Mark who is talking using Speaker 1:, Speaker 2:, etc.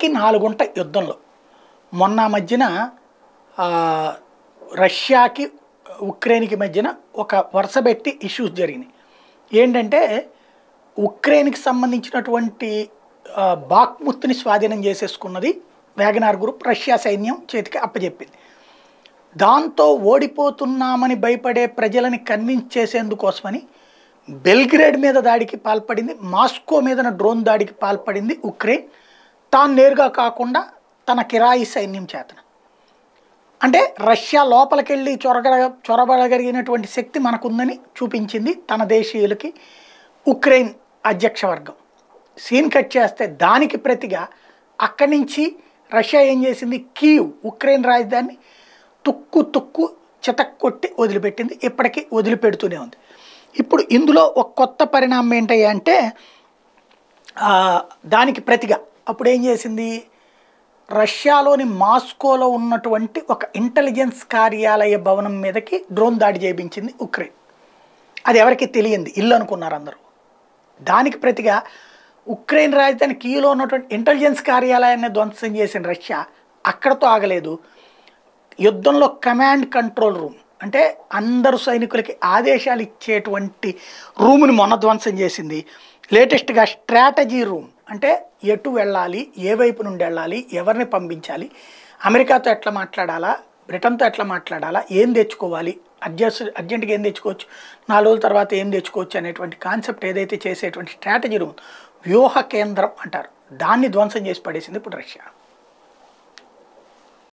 Speaker 1: ఒకటికి నాలుగుంట యుద్ధంలో మొన్న మధ్యన రష్యాకి ఉక్రెయిన్కి మధ్యన ఒక వరుస పెట్టి ఇష్యూస్ జరిగినాయి ఏంటంటే ఉక్రెయిన్కి సంబంధించినటువంటి బాక్ముత్తుని స్వాధీనం చేసేసుకున్నది వ్యాగనార్ గ్రూప్ రష్యా సైన్యం చేతికి అప్పచెప్పింది దాంతో ఓడిపోతున్నామని భయపడే ప్రజలని కన్విన్స్ చేసేందుకోసమని బెల్గ్రేడ్ మీద దాడికి పాల్పడింది మాస్కో మీద డ్రోన్ దాడికి పాల్పడింది ఉక్రెయిన్ తాను నేరుగా కాకుండా తన కిరాయి సైన్యం చేతన అంటే రష్యా లోపలికెళ్ళి చొరగ చొరబడగలిగినటువంటి శక్తి మనకుందని చూపించింది తన దేశీయులకి ఉక్రెయిన్ అధ్యక్ష వర్గం సీన్ కట్ చేస్తే దానికి ప్రతిగా అక్కడి నుంచి రష్యా ఏం చేసింది కీవ్ ఉక్రెయిన్ రాజధాని తుక్కు తుక్కు చితక్కొట్టి వదిలిపెట్టింది ఇప్పటికీ వదిలిపెడుతూనే ఉంది ఇప్పుడు ఇందులో ఒక కొత్త పరిణామం ఏంటంటే దానికి ప్రతిగా అప్పుడు ఏం చేసింది రష్యాలోని మాస్కోలో ఉన్నటువంటి ఒక ఇంటెలిజెన్స్ కార్యాలయ భవనం మీదకి డ్రోన్ దాడి చేయించింది ఉక్రెయిన్ అది ఎవరికి తెలియంది ఇల్లు అనుకున్నారు అందరూ దానికి ప్రతిగా ఉక్రెయిన్ రాజధాని కీలో ఉన్నటువంటి ఇంటెలిజెన్స్ కార్యాలయాన్ని ధ్వంసం చేసిన రష్యా అక్కడతో ఆగలేదు యుద్ధంలో కమాండ్ కంట్రోల్ రూమ్ అంటే అందరు సైనికులకి ఆదేశాలు ఇచ్చేటువంటి రూమ్ని మొన్న ధ్వంసం చేసింది లేటెస్ట్గా స్ట్రాటజీ రూమ్ అంటే ఎటు వెళ్ళాలి ఏ వైపు నుండి వెళ్ళాలి ఎవరిని పంపించాలి అమెరికాతో ఎట్లా మాట్లాడాలా బ్రిటన్తో ఎట్లా మాట్లాడాలా ఏం తెచ్చుకోవాలి అర్జెంట్ అర్జెంటుగా ఏం తెచ్చుకోవచ్చు నాలుగు రోజుల తర్వాత ఏం తెచ్చుకోవచ్చు అనేటువంటి కాన్సెప్ట్ ఏదైతే చేసేటువంటి స్ట్రాటజీ ఉందో వ్యూహ కేంద్రం అంటారు దాన్ని ధ్వంసం చేసి పడేసింది ఇప్పుడు రష్యా